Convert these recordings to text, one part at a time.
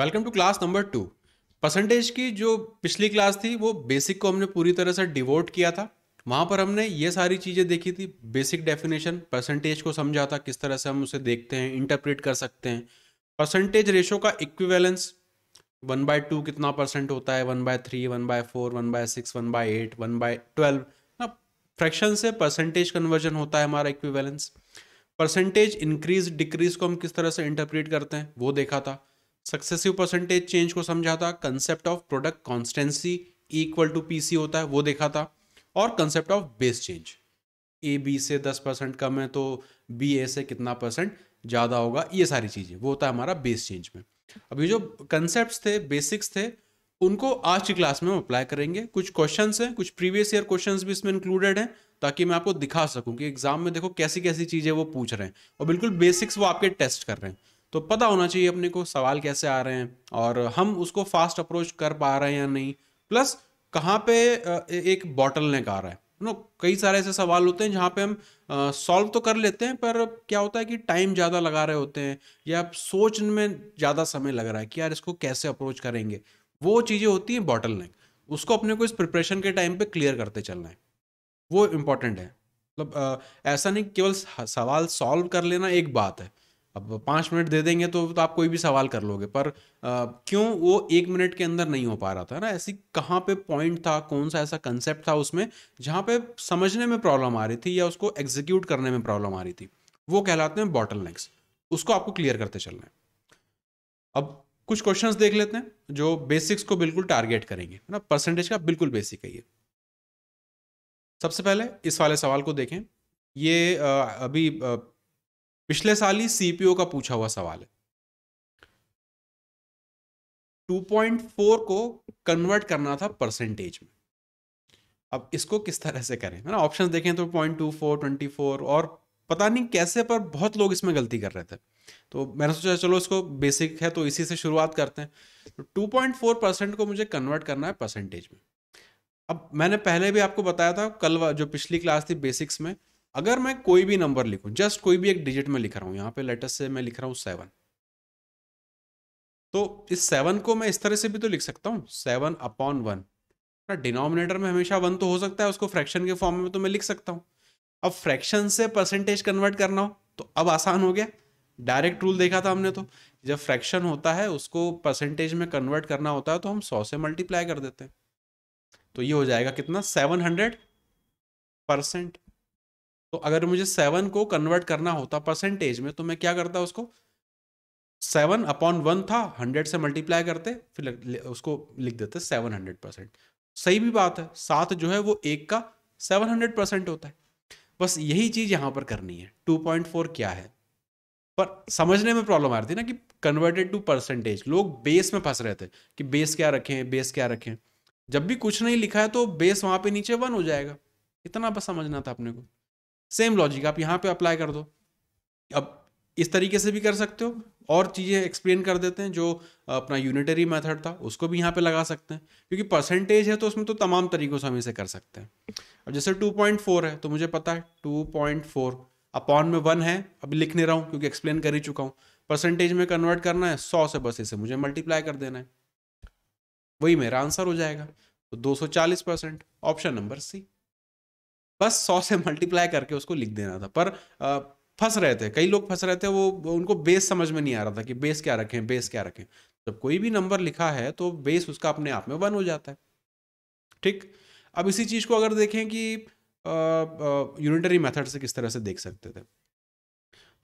Welcome to class number two percentage की जो पिछली क्लास थी वो बेसिक को हमने पूरी तरह से डिवोट किया था वहाँ पर हमने ये सारी चीज़ें देखी थी बेसिक डेफिनेशन परसेंटेज को समझा था किस तरह से हम उसे देखते हैं इंटरप्रेट कर सकते हैं परसेंटेज रेशो का इक्विवेलेंस वन बाय टू कितना परसेंट होता है one by three one by four one by six one by eight one by twelve ना फ्रैक्शन से परसेंटेज कन्वर्जन होता है हमारा इक्विवेलेंस परसेंटेज इंक्रीज डिक्रीज को हम किस तरह से इंटरप्रेट करते हैं वो देखा था सक्सेसिव परसेंटेज चेंज को समझा था concept of product constancy equal to P होता है वो देखा था और concept of base change A B से दस परसेंट कम है तो बी ए से कितना परसेंट ज़्यादा होगा ये सारी चीज़ें वो होता है हमारा बेस चेंज में अब ये जो कंसेप्ट थे बेसिक्स थे उनको आज की क्लास में हम अप्लाई करेंगे कुछ क्वेश्चन हैं कुछ प्रीवियस ईयर क्वेश्चन भी इसमें इंक्लूडेड हैं ताकि मैं आपको दिखा सकूं कि एग्जाम में देखो कैसी कैसी चीज़ें वो पूछ रहे हैं और बिल्कुल बेसिक्स वो आपके टेस्ट कर रहे हैं तो पता होना चाहिए अपने को सवाल कैसे आ रहे हैं और हम उसको फास्ट अप्रोच कर पा रहे हैं या नहीं प्लस कहाँ पे एक बॉटल नेक आ रहा है नो कई सारे ऐसे सवाल होते हैं जहाँ पे हम सॉल्व तो कर लेते हैं पर क्या होता है कि टाइम ज़्यादा लगा रहे होते हैं या सोच में ज़्यादा समय लग रहा है कि यार इसको कैसे अप्रोच करेंगे वो चीज़ें होती हैं बॉटल नेक उसको अपने को इस प्रिपरेशन के टाइम पे क्लियर करते चलना है वो इम्पॉर्टेंट है मतलब ऐसा नहीं केवल सवाल सॉल्व कर लेना एक बात है अब पाँच मिनट दे देंगे तो, तो आप कोई भी सवाल कर लोगे पर आ, क्यों वो एक मिनट के अंदर नहीं हो पा रहा था ना ऐसी कहाँ पे पॉइंट था कौन सा ऐसा कंसेप्ट था उसमें जहाँ पे समझने में प्रॉब्लम आ रही थी या उसको एग्जीक्यूट करने में प्रॉब्लम आ रही थी वो कहलाते हैं बॉटल नेक्स उसको आपको क्लियर करते चलना है अब कुछ क्वेश्चन देख लेते हैं जो बेसिक्स को बिल्कुल टारगेट करेंगे है ना परसेंटेज का बिल्कुल बेसिक है ये सबसे पहले इस वाले सवाल को देखें ये अभी पिछले साल ही सीपीओ का पूछा हुआ सवाल है 2.4 को कन्वर्ट करना था परसेंटेज में अब इसको किस तरह से करें है ना ऑप्शन देखें तो 0.24, 24 और पता नहीं कैसे पर बहुत लोग इसमें गलती कर रहे थे तो मैंने सोचा चलो इसको बेसिक है तो इसी से शुरुआत करते हैं तो 2.4 परसेंट को मुझे कन्वर्ट करना है परसेंटेज में अब मैंने पहले भी आपको बताया था कल जो पिछली क्लास थी बेसिक्स में अगर मैं कोई भी नंबर लिखूं जस्ट कोई भी एक डिजिट में लिख रहा हूं यहां पे लेटर से मैं लिख रहा हूं सेवन तो इस सेवन को मैं इस तरह से भी तो लिख सकता हूँ सेवन अपॉन वन डिनोमिनेटर में हमेशा वन तो हो सकता है उसको फ्रैक्शन के फॉर्म में तो मैं लिख सकता हूं अब फ्रैक्शन से परसेंटेज कन्वर्ट करना हो तो अब आसान हो गया डायरेक्ट रूल देखा था हमने तो जब फ्रैक्शन होता है उसको परसेंटेज में कन्वर्ट करना होता है तो हम सौ से मल्टीप्लाई कर देते हैं तो ये हो जाएगा कितना सेवन हंड्रेड परसेंट तो अगर मुझे सेवन को कन्वर्ट करना होता परसेंटेज में तो मैं क्या करता उसको सेवन अपॉन वन था हंड्रेड से मल्टीप्लाई करते फिर उसको लिख देते सेवन हंड्रेड परसेंट सही भी बात है सात जो है वो एक का सेवन हंड्रेड परसेंट होता है बस यही चीज़ यहां पर करनी है टू पॉइंट फोर क्या है पर समझने में प्रॉब्लम आ रही थी ना कि कन्वर्टेड टू परसेंटेज लोग बेस में फंस रहे थे कि बेस क्या रखें बेस क्या रखें जब भी कुछ नहीं लिखा है तो बेस वहां पे नीचे वन हो जाएगा इतना बस समझना था अपने को सेम लॉजिक आप यहाँ पे अप्लाई कर दो अब इस तरीके से भी कर सकते हो और चीज़ें एक्सप्लेन कर देते हैं जो अपना यूनिटरी मेथड था उसको भी यहाँ पे लगा सकते हैं क्योंकि परसेंटेज है तो उसमें तो तमाम तरीक़ों से हम इसे कर सकते हैं अब जैसे 2.4 है तो मुझे पता है 2.4 अपॉन में वन है अभी लिख नहीं रहा हूँ क्योंकि एक्सप्लेन कर ही चुका हूँ परसेंटेज में कन्वर्ट करना है सौ से बस इसे मुझे मल्टीप्लाई कर देना है वही मेरा आंसर हो जाएगा तो चालीस परसेंट ऑप्शन नंबर सी बस सौ से मल्टीप्लाई करके उसको लिख देना था पर फंस रहे थे कई लोग फंस रहे थे वो उनको बेस समझ में नहीं आ रहा था कि बेस क्या रखें बेस क्या रखें जब कोई भी नंबर लिखा है तो बेस उसका अपने आप में वन हो जाता है ठीक अब इसी चीज़ को अगर देखें कि यूनिटरी मेथड से किस तरह से देख सकते थे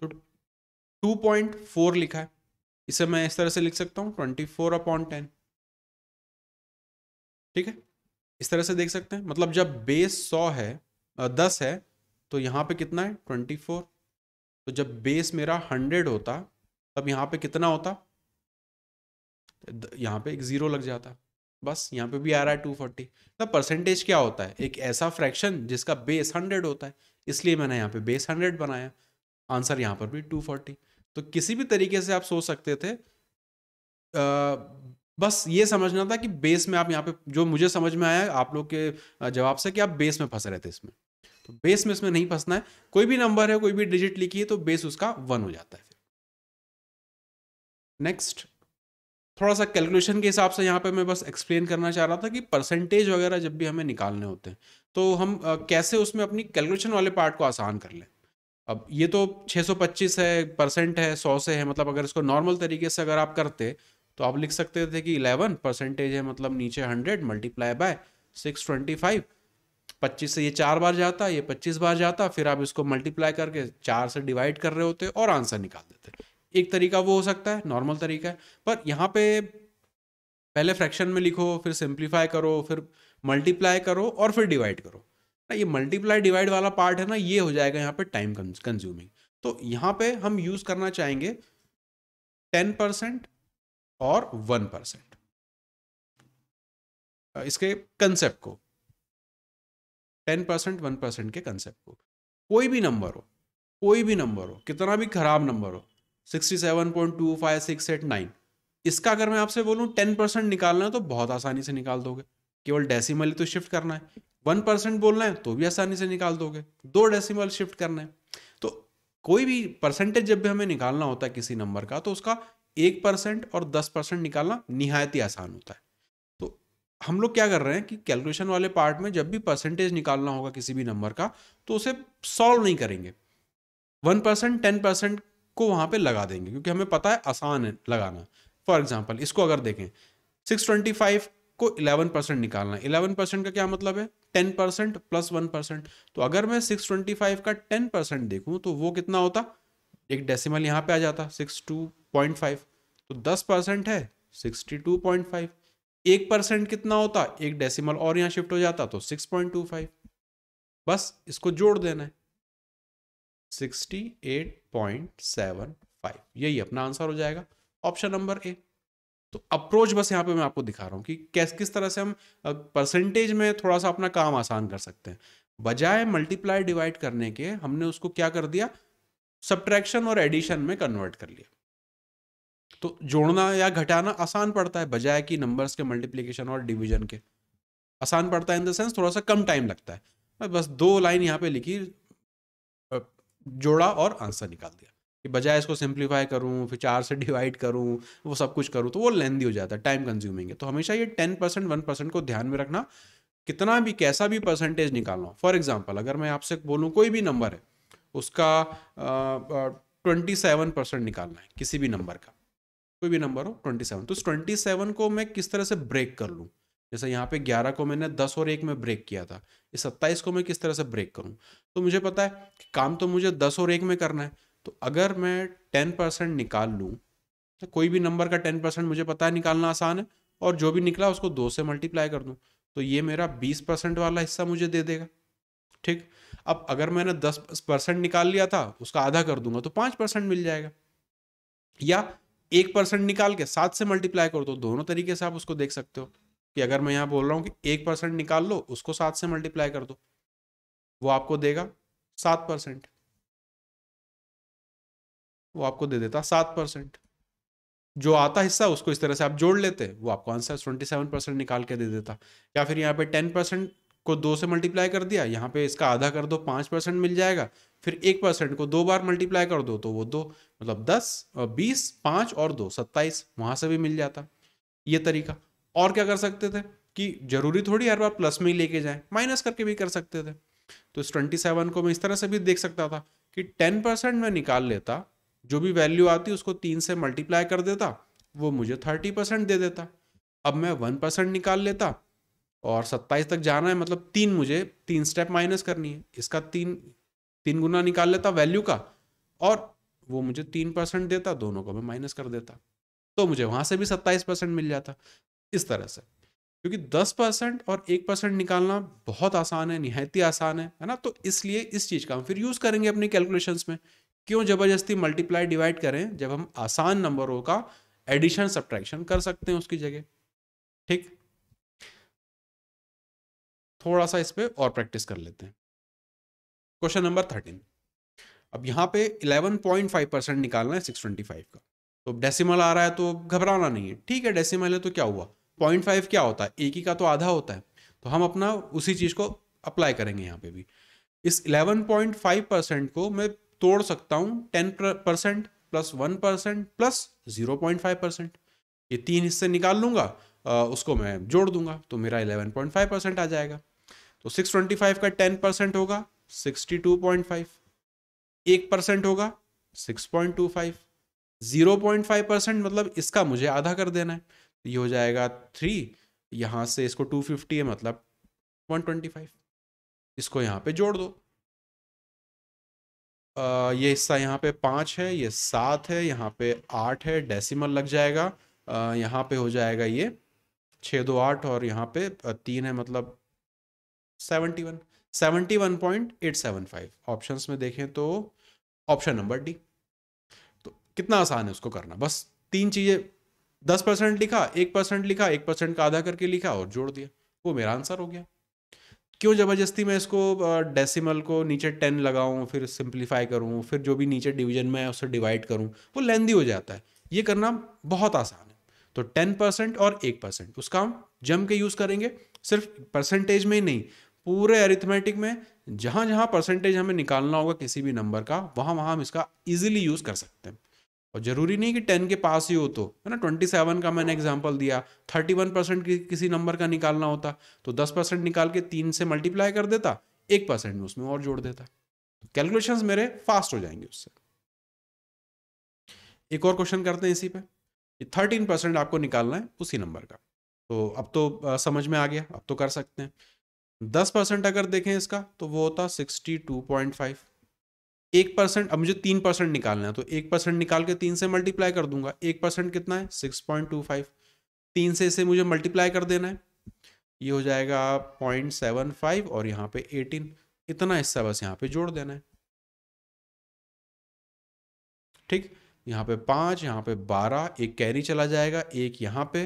तो 2.4 लिखा है इसे मैं इस तरह से लिख सकता हूँ 24 फोर अपॉन टेन ठीक है इस तरह से देख सकते हैं मतलब जब बेस 100 है दस है तो यहाँ पे कितना है ट्वेंटी फोर तो जब बेस मेरा हंड्रेड होता तब यहाँ पे कितना होता यहाँ पे एक ज़ीरो लग जाता बस यहाँ पे भी आ रहा है टू फोर्टी तब परसेंटेज क्या होता है एक ऐसा फ्रैक्शन जिसका बेस हंड्रेड होता है इसलिए मैंने यहाँ पे बेस हंड्रेड बनाया आंसर यहाँ पर भी टू फोर्टी तो किसी भी तरीके से आप सोच सकते थे आ, बस ये समझना था कि बेस में आप यहाँ पे जो मुझे समझ में आया आप लोग के जवाब से कि आप बेस में फंसे थे इसमें तो बेस में इसमें नहीं फंसना है कोई भी नंबर है कोई भी डिजिट लिखी है तो बेस उसका वन हो जाता है फिर नेक्स्ट थोड़ा सा कैलकुलेशन के हिसाब से यहाँ पे मैं बस एक्सप्लेन करना चाह रहा था कि परसेंटेज वगैरह जब भी हमें निकालने होते हैं तो हम आ, कैसे उसमें अपनी कैलकुलेशन वाले पार्ट को आसान कर लें अब ये तो 625 है परसेंट है 100 से है मतलब अगर इसको नॉर्मल तरीके से अगर आप करते तो आप लिख सकते थे कि 11 परसेंटेज है मतलब नीचे 100 मल्टीप्लाई बाय 625 पच्चीस से ये चार बार जाता ये पच्चीस बार जाता फिर आप इसको मल्टीप्लाई करके चार से डिवाइड कर रहे होते और आंसर निकाल देते एक तरीका वो हो सकता है नॉर्मल तरीका है पर यहाँ पे पहले फ्रैक्शन में लिखो फिर सिंप्लीफाई करो फिर मल्टीप्लाई करो और फिर डिवाइड करो ना ये मल्टीप्लाई डिवाइड वाला पार्ट है ना ये हो जाएगा यहाँ पे टाइम कंज्यूमिंग तो यहाँ पे हम यूज़ करना चाहेंगे टेन परसेंट और वन परसेंट इसके कंसेप्ट को टेन परसेंट वन परसेंट के कंसेप्ट को कोई भी नंबर हो कोई भी नंबर हो कितना भी खराब नंबर हो sixty seven point two five six eight nine इसका अगर मैं आपसे बोलूँ टेन परसेंट निकालना है तो बहुत आसानी से निकाल दोगे केवल डेसीमल ही तो शिफ्ट करना है वन परसेंट बोलना है तो भी आसानी से निकाल दोगे दो डेसीमल शिफ्ट करना है तो कोई भी परसेंटेज जब भी हमें निकालना होता है किसी नंबर का तो उसका एक परसेंट और दस परसेंट निकालना ही आसान होता है हम लोग क्या कर रहे हैं कि कैलकुलेशन वाले पार्ट में जब भी परसेंटेज निकालना होगा किसी भी नंबर का तो उसे सॉल्व नहीं करेंगे वन परसेंट टेन परसेंट को वहां पे लगा देंगे क्योंकि हमें पता है आसान है लगाना फॉर एग्जाम्पल इसको अगर देखें सिक्स ट्वेंटी फाइव को इलेवन परसेंट निकालना है इलेवन परसेंट का क्या मतलब है ten percent plus one percent तो अगर मैं सिक्स ट्वेंटी फाइव का टेन परसेंट देखूँ तो वो कितना होता एक डेसिमल यहाँ पे आ जाता सिक्स टू पॉइंट फाइव तो दस परसेंट है सिक्सटी टू पॉइंट फाइव एक परसेंट कितना होता एक डेसिमल और यहां शिफ्ट हो जाता तो सिक्स पॉइंट टू फाइव बस इसको जोड़ देना है sixty eight point seven five यही अपना आंसर हो जाएगा ऑप्शन नंबर ए तो अप्रोच बस यहां पे मैं आपको दिखा रहा हूं कि कैस किस तरह से हम परसेंटेज में थोड़ा सा अपना काम आसान कर सकते हैं बजाय मल्टीप्लाई डिवाइड करने के हमने उसको क्या कर दिया सब्ट्रैक्शन और एडिशन में कन्वर्ट कर लिया तो जोड़ना या घटाना आसान पड़ता है बजाय कि नंबर्स के मल्टीप्लीकेशन और डिवीजन के आसान पड़ता है इन द सेंस थोड़ा सा कम टाइम लगता है बस दो लाइन यहाँ पे लिखी जोड़ा और आंसर निकाल दिया कि बजाय इसको सिंप्लीफाई करूँ फिर चार से डिवाइड करूँ वो सब कुछ करूँ तो वो लेंदी हो जाता है टाइम कंज्यूमिंग है तो हमेशा ये टेन परसेंट वन परसेंट को ध्यान में रखना कितना भी कैसा भी परसेंटेज निकालना फॉर एग्जाम्पल अगर मैं आपसे बोलूँ कोई भी नंबर है उसका ट्वेंटी सेवन परसेंट निकालना है किसी भी नंबर का कोई भी नंबर हो ट्वेंटी सेवन तो उस ट्वेंटी सेवन को मैं किस तरह से ब्रेक कर लूँ जैसे यहाँ पे ग्यारह को मैंने दस और एक में ब्रेक किया था इस सत्ताईस को मैं किस तरह से ब्रेक करूँ तो मुझे पता है कि काम तो मुझे दस और एक में करना है तो अगर मैं टेन परसेंट निकाल लूँ तो कोई भी नंबर का टेन परसेंट मुझे पता है निकालना आसान है और जो भी निकला उसको दो से मल्टीप्लाई कर दूँ तो ये मेरा बीस परसेंट वाला हिस्सा मुझे दे देगा ठीक अब अगर मैंने दस परसेंट निकाल लिया था उसका आधा कर दूंगा तो पाँच परसेंट मिल जाएगा या एक परसेंट निकाल के सात से मल्टीप्लाई कर दो दोनों तरीके से आप उसको देख सकते हो कि अगर मैं यहाँ बोल रहा हूँ कि एक परसेंट निकाल लो उसको सात से मल्टीप्लाई कर दो वो आपको देगा सात परसेंट वो आपको दे देता सात परसेंट जो आता हिस्सा उसको इस तरह से आप जोड़ लेते वो आपको आंसर ट्वेंटी सेवन परसेंट निकाल के दे देता या फिर यहाँ पे टेन परसेंट को दो से मल्टीप्लाई कर दिया यहाँ पे इसका आधा कर दो पाँच परसेंट मिल जाएगा फिर एक परसेंट को दो बार मल्टीप्लाई कर दो तो वो दो मतलब दस बीस पाँच और दो सत्ताईस वहाँ से भी मिल जाता ये तरीका और क्या कर सकते थे कि जरूरी थोड़ी हर बार प्लस में ही लेके जाएं माइनस करके भी कर सकते थे तो इस ट्वेंटी सेवन को मैं इस तरह से भी देख सकता था कि टेन परसेंट मैं निकाल लेता जो भी वैल्यू आती उसको तीन से मल्टीप्लाई कर देता वो मुझे थर्टी परसेंट दे देता अब मैं वन परसेंट निकाल लेता और सत्ताईस तक जाना है मतलब तीन मुझे तीन स्टेप माइनस करनी है इसका तीन तीन गुना निकाल लेता वैल्यू का और वो मुझे तीन परसेंट देता दोनों को मैं माइनस कर देता तो मुझे वहां से भी सत्ताईस परसेंट मिल जाता इस तरह से क्योंकि दस परसेंट और एक परसेंट निकालना बहुत आसान है निहायती आसान है है ना तो इसलिए इस चीज़ का हम फिर यूज़ करेंगे अपने कैलकुलेशन में क्यों जबरदस्ती मल्टीप्लाई डिवाइड करें जब हम आसान नंबरों का एडिशन सब्ट्रैक्शन कर सकते हैं उसकी जगह ठीक थोड़ा सा इस पर और प्रैक्टिस कर लेते हैं क्वेश्चन नंबर थर्टीन अब यहाँ पे 11.5 परसेंट निकालना है 625 का तो डेसिमल आ रहा है तो घबराना नहीं है ठीक है डेसिमल है तो क्या हुआ पॉइंट फाइव क्या होता है एक ही का तो आधा होता है तो हम अपना उसी चीज़ को अप्लाई करेंगे यहाँ पे भी इस 11.5 परसेंट को मैं तोड़ सकता हूँ 10 percent plus one percent plus zero point five percent ये तीन हिस्से निकाल लूँगा उसको मैं जोड़ दूंगा तो मेरा फाइव परसेंट आ जाएगा तो 625 का 10 परसेंट होगा 62.5 एक परसेंट होगा 6.25 0.5 परसेंट मतलब इसका मुझे आधा कर देना है तो ये हो जाएगा थ्री यहाँ से इसको 250 है मतलब 125 इसको यहाँ पे जोड़ दो आ, ये हिस्सा यहाँ पे पाँच है ये सात है यहाँ पे आठ है डेसिमल लग जाएगा आ, यहाँ पे हो जाएगा ये छः दो आठ और यहाँ पे तीन है मतलब seventy one seventy one point eight seven five option में देखें तो ऑप्शन नंबर डी तो कितना आसान है उसको करना बस तीन चीज़ें दस परसेंट लिखा एक परसेंट लिखा एक परसेंट का आधा करके लिखा और जोड़ दिया वो मेरा आंसर हो गया क्यों ज़बरदस्ती मैं इसको डेसिमल को नीचे टेन लगाऊं फिर सिंप्लीफाई करूं फिर जो भी नीचे डिवीजन में है उसे डिवाइड करूं वो लेंदी हो जाता है ये करना बहुत आसान है तो टेन परसेंट और एक परसेंट उसका हम जम के यूज़ करेंगे सिर्फ परसेंटेज में ही नहीं पूरे अरिथमेटिक में जहां जहां परसेंटेज हमें निकालना होगा किसी भी नंबर का वहां वहां हम इसका इजिली यूज़ कर सकते हैं और ज़रूरी नहीं कि टेन के पास ही हो तो है ना ट्वेंटी सेवन का मैंने एग्जाम्पल दिया थर्टी वन परसेंट किसी नंबर का निकालना होता तो दस परसेंट निकाल के तीन से मल्टीप्लाई कर देता एक परसेंट में उसमें और जोड़ देता कैलकुलेशन तो मेरे फास्ट हो जाएंगे उससे एक और क्वेश्चन करते हैं इसी पे थर्टीन परसेंट आपको निकालना है उसी नंबर का तो अब तो समझ में आ गया अब तो कर सकते हैं दस परसेंट अगर देखें इसका तो वो होता सिक्सटी टू पॉइंट फाइव एक परसेंट अब मुझे तीन परसेंट निकालना है तो एक परसेंट निकाल के तीन से मल्टीप्लाई कर दूंगा एक परसेंट कितना है सिक्स पॉइंट टू फाइव तीन से इसे मुझे मल्टीप्लाई कर देना है ये हो जाएगा पॉइंट सेवन फाइव और यहाँ पे एटीन इतना हिस्सा बस यहाँ पे जोड़ देना है ठीक यहाँ पे पाँच यहाँ पे बारह एक कैरी चला जाएगा एक यहाँ पे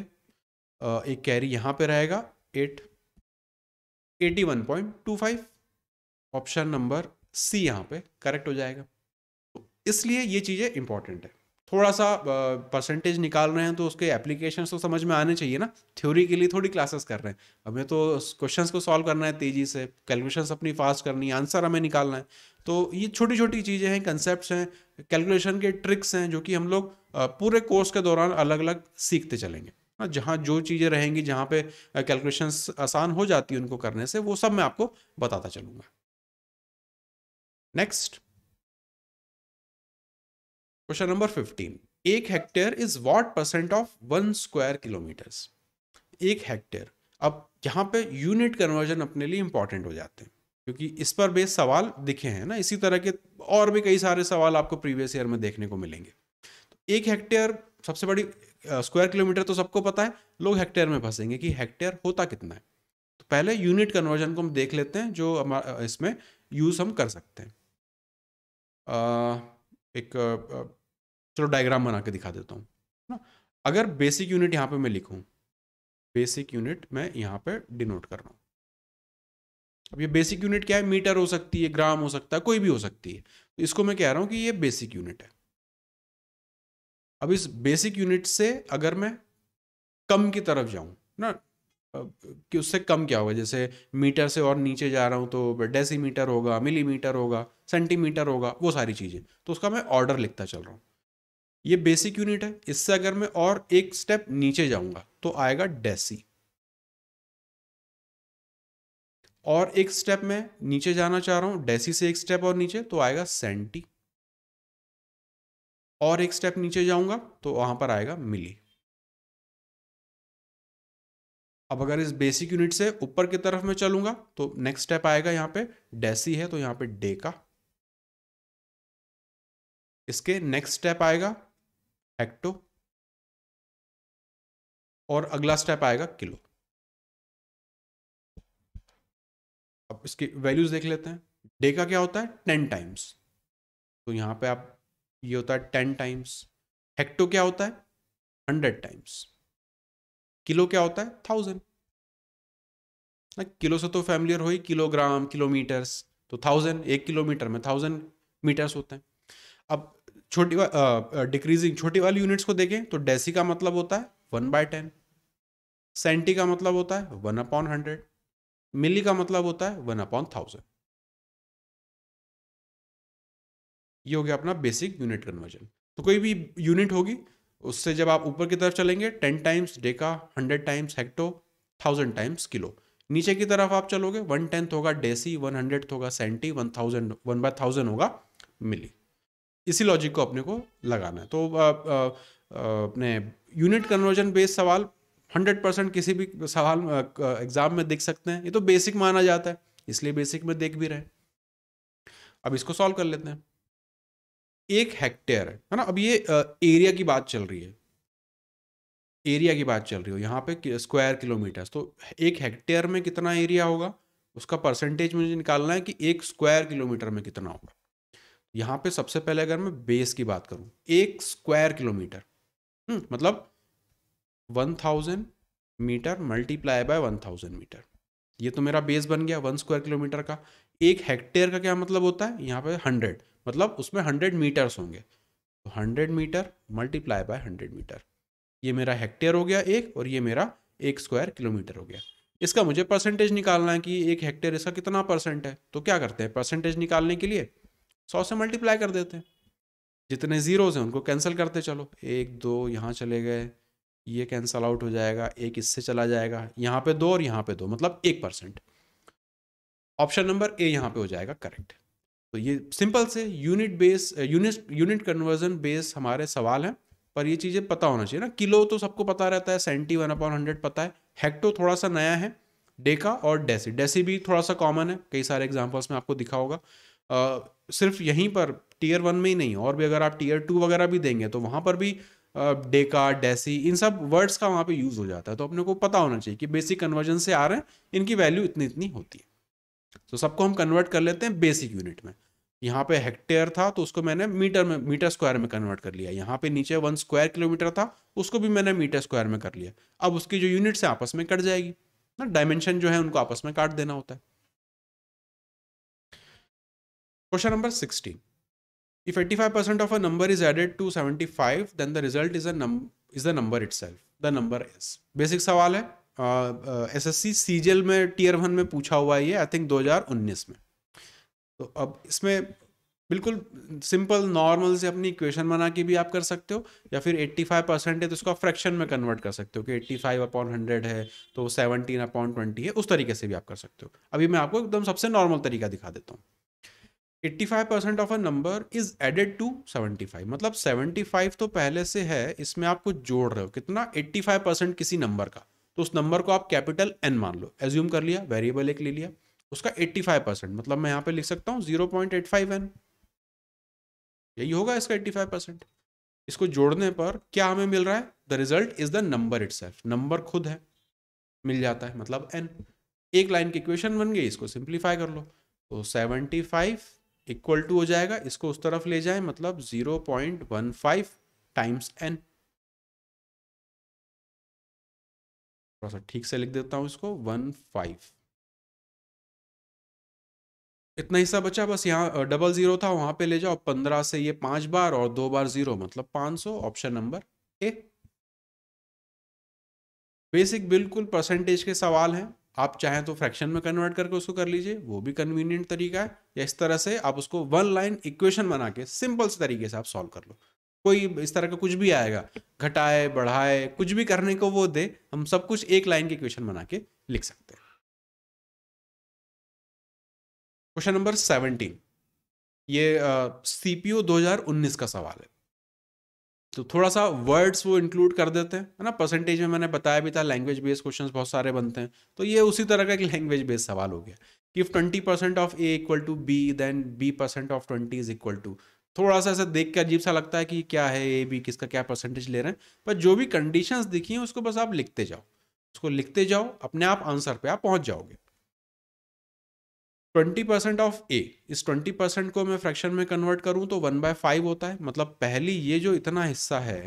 एक कैरी यहाँ पे रहेगा एट 81.25 ऑप्शन नंबर सी यहाँ पे करेक्ट हो जाएगा तो इसलिए ये चीज़ें इंपॉर्टेंट है थोड़ा सा परसेंटेज निकाल रहे हैं तो उसके एप्लीकेशन तो समझ में आने चाहिए ना थ्योरी के लिए थोड़ी क्लासेस कर रहे हैं हमें तो क्वेश्चंस को सॉल्व करना है तेजी से कैलकुलेशंस अपनी फास्ट करनी है आंसर हमें निकालना है तो ये छोटी छोटी चीज़ें हैं कंसेप्ट हैं कैलकुलेशन के ट्रिक्स हैं जो कि हम लोग पूरे कोर्स के दौरान अलग अलग सीखते चलेंगे ना हाँ, जहाँ जो चीज़ें रहेंगी जहाँ पे कैलकुलेशंस आसान हो जाती है उनको करने से वो सब मैं आपको बताता चलूँगा नेक्स्ट क्वेश्चन नंबर फिफ्टीन एक hectare is what percent of one square kilometre एक हेक्टेयर अब यहाँ पे यूनिट कन्वर्जन अपने लिए इंपॉर्टेंट हो जाते हैं क्योंकि इस पर बेस सवाल दिखे हैं ना इसी तरह के और भी कई सारे सवाल आपको प्रीवियस ईयर में देखने को मिलेंगे तो एक हेक्टेयर सबसे बड़ी स्क्वायर किलोमीटर तो सबको पता है लोग हेक्टेयर में फंसेंगे कि हेक्टेयर होता कितना है तो पहले यूनिट कन्वर्जन को हम देख लेते हैं जो इसमें यूज़ हम कर सकते हैं एक चलो डायग्राम बना के दिखा देता हूँ ना अगर बेसिक यूनिट यहाँ पे मैं लिखूँ बेसिक यूनिट मैं यहाँ पे डिनोट कर रहा हूँ अब ये बेसिक यूनिट क्या है मीटर हो सकती है ग्राम हो सकता है कोई भी हो सकती है तो इसको मैं कह रहा हूँ कि ये बेसिक यूनिट है अब इस बेसिक यूनिट से अगर मैं कम की तरफ जाऊं ना कि उससे कम क्या होगा जैसे मीटर से और नीचे जा रहा हूं तो डेसीमीटर होगा मिलीमीटर होगा सेंटीमीटर होगा वो सारी चीज़ें तो उसका मैं ऑर्डर लिखता चल रहा हूँ ये बेसिक यूनिट है इससे अगर मैं और एक स्टेप नीचे जाऊंगा तो आएगा डेसी और एक स्टेप में नीचे जाना चाह रहा हूं डेसी से एक स्टेप और नीचे तो आएगा सेंटी और एक स्टेप नीचे जाऊंगा तो वहां पर आएगा मिली अब अगर इस बेसिक यूनिट से ऊपर की तरफ मैं चलूंगा तो नेक्स्ट स्टेप आएगा यहां पे डेसी है तो यहां पे डे का इसके नेक्स्ट स्टेप आएगा हेक्टो और अगला स्टेप आएगा किलो अब इसकी वैल्यूज देख लेते हैं डे का क्या होता है टेन टाइम्स तो यहां पे आप ये होता है टेन टाइम्स हेक्टो क्या होता है हंड्रेड टाइम्स किलो क्या होता है थाउजेंड ना किलो से तो फैमिलियर हो ही किलोग्राम किलोमीटर्स तो थाउजेंड एक किलोमीटर में थाउजेंड मीटर्स होते हैं अब छोटी डिक्रीजिंग छोटी वाली यूनिट्स को देखें तो डेसी का मतलब होता है वन बाय टेन सेंटी का मतलब होता है वन अपॉन हंड्रेड मिली का मतलब होता है वन अपॉन थाउजेंड ये हो गया अपना बेसिक यूनिट कन्वर्जन तो कोई भी यूनिट होगी उससे जब आप ऊपर की तरफ चलेंगे ten times deca hundred times hecto thousand times kilo नीचे की तरफ आप चलोगे वन टेंथ होगा डेसी वन हंड्रेड होगा centi one thousand one by thousand होगा मिली इसी लॉजिक को अपने को लगाना है तो अपने यूनिट कन्वर्जन बेस्ड सवाल हंड्रेड परसेंट किसी भी सवाल एग्जाम में देख सकते हैं ये तो बेसिक माना जाता है इसलिए बेसिक में देख भी रहे अब इसको सॉल्व कर लेते हैं एक हेक्टेयर है ना अब ये एरिया की बात चल रही है एरिया की बात चल रही हो यहाँ पे स्क्वायर किलोमीटर तो एक हेक्टेयर में कितना एरिया होगा उसका परसेंटेज मुझे निकालना है कि एक स्क्वायर किलोमीटर में कितना होगा यहाँ पे सबसे पहले अगर मैं बेस की बात करूँ एक स्क्वायर हम्म, किलोमीटर मतलब one thousand metre multiply by one thousand metre ये तो मेरा बेस बन गया वन स्क्वायर किलोमीटर का एक हेक्टेयर का क्या मतलब होता है यहाँ पे हंड्रेड मतलब उसमें हंड्रेड मीटर्स होंगे तो hundred metre multiply by hundred metre ये मेरा हेक्टेयर हो गया एक और ये मेरा एक स्क्वायर किलोमीटर हो गया इसका मुझे परसेंटेज निकालना है कि एक हेक्टेयर इसका कितना परसेंट है तो क्या करते हैं परसेंटेज निकालने के लिए सौ से मल्टीप्लाई कर देते हैं जितने ज़ीरोज़ हैं उनको कैंसिल करते चलो एक दो यहाँ चले गए ये कैंसल आउट हो जाएगा एक इससे चला जाएगा यहाँ पे दो और यहाँ पे दो मतलब एक परसेंट ऑप्शन नंबर ए यहाँ पे हो जाएगा करेक्ट तो ये सिंपल से unit base unit unit conversion base हमारे सवाल हैं पर ये चीज़ें पता होना चाहिए ना किलो तो सबको पता रहता है सेंटी वन अपॉन हंड्रेड पता है हेक्टो थोड़ा सा नया है डेका और डेसी डेसी भी थोड़ा सा कॉमन है कई सारे एग्जाम्पल्स में आपको दिखा होगा आ, सिर्फ यहीं पर टीयर वन में ही नहीं और भी अगर आप टीयर टू वगैरह भी देंगे तो वहाँ पर भी डेका डेसी इन सब वर्ड्स का वहाँ पे यूज़ हो जाता है तो अपने को पता होना चाहिए कि बेसिक कन्वर्जन से आ रहे हैं इनकी वैल्यू इतनी इतनी होती है तो सबको हम कन्वर्ट कर लेते हैं बेसिक यूनिट में यहाँ पे हेक्टेयर था तो उसको मैंने मीटर में मीटर स्क्वायर में कन्वर्ट कर लिया यहाँ पे नीचे वन स्क्वायर किलोमीटर था उसको भी मैंने मीटर स्क्वायर में कर लिया अब उसकी जो यूनिट्स है आपस में कट जाएगी ना डायमेंशन जो है उनको आपस में काट देना होता है question number sixteen if eighty five percent of a number is added to seventy five then the result is is the number itself the number is basic सवाल है एस एस सी सीजीएल में tier one में पूछा हुआ है ये I think दो हजार उन्नीस में तो अब इसमें बिल्कुल सिंपल नॉर्मल से अपनी इक्वेशन बना के भी आप कर सकते हो या फिर 85 परसेंट है तो उसको फ्रैक्शन में कन्वर्ट कर सकते हो कि 85 अपॉन हंड्रेड है तो 17 अपॉन ट्वेंटी है उस तरीके से भी आप कर सकते हो अभी मैं आपको एकदम सबसे नॉर्मल तरीका दिखा देता हूँ 85 percent of a number is added to 75 मतलब 75 तो पहले से है इसमें आपको जोड़ रहे हो कितना 85 परसेंट किसी नंबर का तो उस नंबर को आप कैपिटल एन मान लो एज्यूम कर लिया वेरिएबल एक ले लिया उसका 85 परसेंट मतलब मैं यहाँ पे लिख सकता हूँ zero point eight five n यही होगा इसका 85 परसेंट इसको जोड़ने पर क्या हमें मिल रहा है the result is the number it number खुद है मिल जाता है मतलब एन एक लाइन की इक्वेशन बन गई इसको सिंप्लीफाई कर लो तो सेवेंटी फाइव इक्वल टू हो जाएगा इसको उस तरफ ले जाए मतलब zero point one five times n थोड़ा सा ठीक से लिख देता हूं इसको वन फाइव इतना हिस्सा बचा बस यहाँ डबल जीरो था वहां पे ले जाओ पंद्रह से ये पांच बार और दो बार जीरो मतलब पांच सौ ऑप्शन नंबर ए बेसिक बिल्कुल परसेंटेज के सवाल हैं आप चाहें तो फ्रैक्शन में कन्वर्ट करके उसको कर लीजिए वो भी कन्वीनियंट तरीका है या इस तरह से आप उसको वन लाइन इक्वेशन बना के सिंपल से तरीके से आप सॉल्व कर लो कोई इस तरह का कुछ भी आएगा घटाए बढ़ाए कुछ भी करने को वो दे हम सब कुछ एक लाइन की इक्वेशन बना के लिख सकते हैं क्वेश्चन नंबर सेवनटीन ये सी पी ओ दो हजार उन्नीस का सवाल है तो थोड़ा सा वर्ड्स वो इंक्लूड कर देते हैं है ना परसेंटेज में मैंने बताया भी था लैंग्वेज बेस्ड क्वेश्चंस बहुत सारे बनते हैं तो ये उसी तरह का एक लैंग्वेज बेस्ड सवाल हो गया कि if twenty percent of A equal to B then B percent of twenty is equal to थोड़ा सा ऐसा देख के अजीब सा लगता है कि क्या है ए बी किसका क्या परसेंटेज ले रहे हैं पर जो भी कंडीशंस दिखी हैं उसको बस आप लिखते जाओ उसको लिखते जाओ अपने आप आंसर पे आप पहुंच जाओगे ट्वेंटी परसेंट ऑफ ए इस ट्वेंटी परसेंट को मैं फ्रैक्शन में कन्वर्ट करूं तो वन बाय फाइव होता है मतलब पहली ये जो इतना हिस्सा है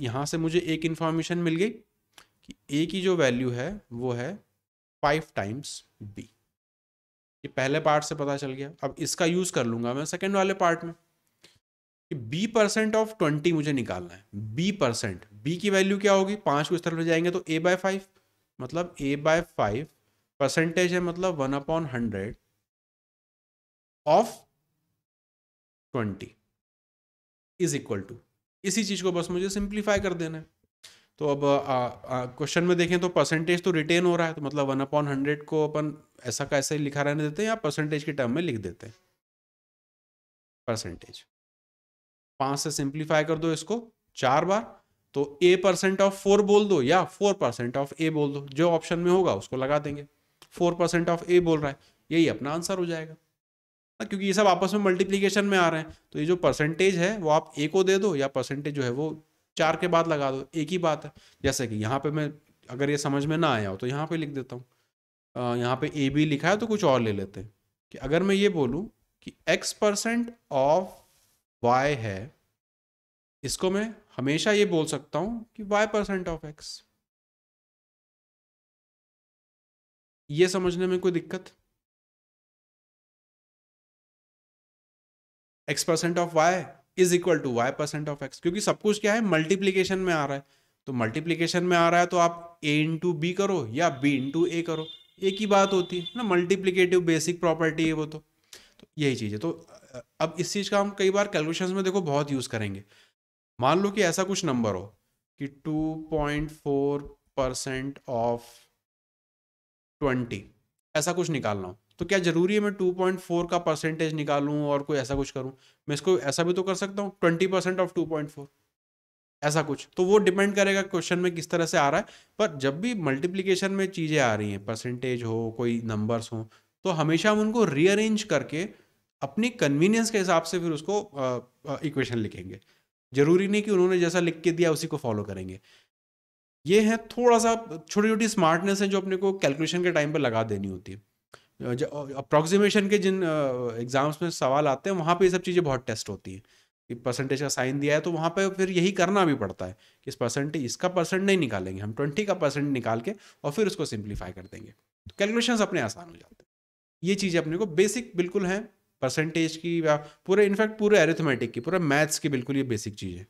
यहां से मुझे एक इन्फॉर्मेशन मिल गई कि ए की जो वैल्यू है वो है फाइव टाइम्स बी ये पहले पार्ट से पता चल गया अब इसका यूज़ कर लूंगा मैं सेकेंड वाले पार्ट में कि बी परसेंट ऑफ ट्वेंटी मुझे निकालना है बी परसेंट बी की वैल्यू क्या होगी पांच को इस तरफ जाएंगे तो ए बाय फाइव मतलब ए बाय फाइव परसेंटेज है मतलब one upon hundred of twenty is equal to इसी चीज को बस मुझे सिंप्लीफाई कर देना है तो अब क्वेश्चन में देखें तो परसेंटेज तो रिटेन हो रहा है तो मतलब वन अपॉन हंड्रेड को अपन ऐसा का ऐसा ही लिखा रहने देते हैं या परसेंटेज के टर्म में लिख देते हैं परसेंटेज पांच से सिंप्लीफाई कर दो इसको चार बार तो ए परसेंट ऑफ फोर बोल दो या फोर परसेंट ऑफ ए बोल दो जो ऑप्शन में होगा उसको लगा देंगे फोर परसेंट ऑफ ए बोल रहा है यही अपना आंसर हो जाएगा ना हाँ, क्योंकि ये सब आपस में मल्टीप्लीकेशन में आ रहे हैं तो ये जो परसेंटेज है वो आप ए को दे दो या परसेंटेज जो है वो चार के बाद लगा दो एक ही बात है जैसे कि यहाँ पे मैं अगर ये समझ में ना आया हो तो यहाँ पे लिख देता हूँ यहाँ पे ए बी लिखा है तो कुछ और ले लेते हैं कि अगर मैं ये बोलूँ कि एक्स परसेंट ऑफ वाई है इसको मैं हमेशा ये बोल सकता हूँ कि वाई परसेंट ऑफ एक्स ये समझने में कोई दिक्कत X percent of Y is equal to Y percent of X क्योंकि सब कुछ क्या है मल्टीप्लीकेशन में आ रहा है तो मल्टीप्लीकेशन में आ रहा है तो आप ए इंटू बी करो या बी इंटू ए करो एक ही बात होती है ना मल्टीप्लीकेटिव बेसिक प्रॉपर्टी है वो तो, तो यही चीज़ है तो अब इस चीज़ का हम कई बार कैलकुलेशन में देखो बहुत यूज़ करेंगे मान लो कि ऐसा कुछ नंबर हो कि two point four percent of twenty ऐसा कुछ निकालना हो तो क्या जरूरी है मैं टू पॉइंट फोर का परसेंटेज निकालूँ और कोई ऐसा कुछ करूँ मैं इसको ऐसा भी तो कर सकता हूँ twenty percent of two point four ऐसा कुछ तो वो डिपेंड करेगा क्वेश्चन में किस तरह से आ रहा है पर जब भी मल्टीप्लीकेशन में चीज़ें आ रही हैं परसेंटेज हो कोई नंबर्स हो तो हमेशा हम उनको रीअरेंज करके अपनी कन्वीनियंस के हिसाब से फिर उसको इक्वेशन लिखेंगे जरूरी नहीं कि उन्होंने जैसा लिख के दिया उसी को फॉलो करेंगे ये है थोड़ा सा छोटी छोटी स्मार्टनेस है जो अपने को कैलकुलेशन के टाइम पर लगा देनी होती है अप्रॉक्सीमेशन के जिन एग्ज़ाम्स में सवाल आते हैं वहाँ पे ये सब चीज़ें बहुत टेस्ट होती हैं कि परसेंटेज का साइन दिया है तो वहाँ पे फिर यही करना भी पड़ता है कि इस परसेंटेज इसका परसेंट नहीं निकालेंगे हम ट्वेंटी का परसेंट निकाल के और फिर उसको सिंप्लीफाई कर देंगे तो कैलकुलेशन अपने आसान हो जाते हैं ये चीज़ें अपने को बेसिक बिल्कुल हैं परसेंटेज की या पूरे इनफैक्ट पूरे एरिथमेटिक की पूरे मैथ्स की बिल्कुल ये बेसिक चीज़ है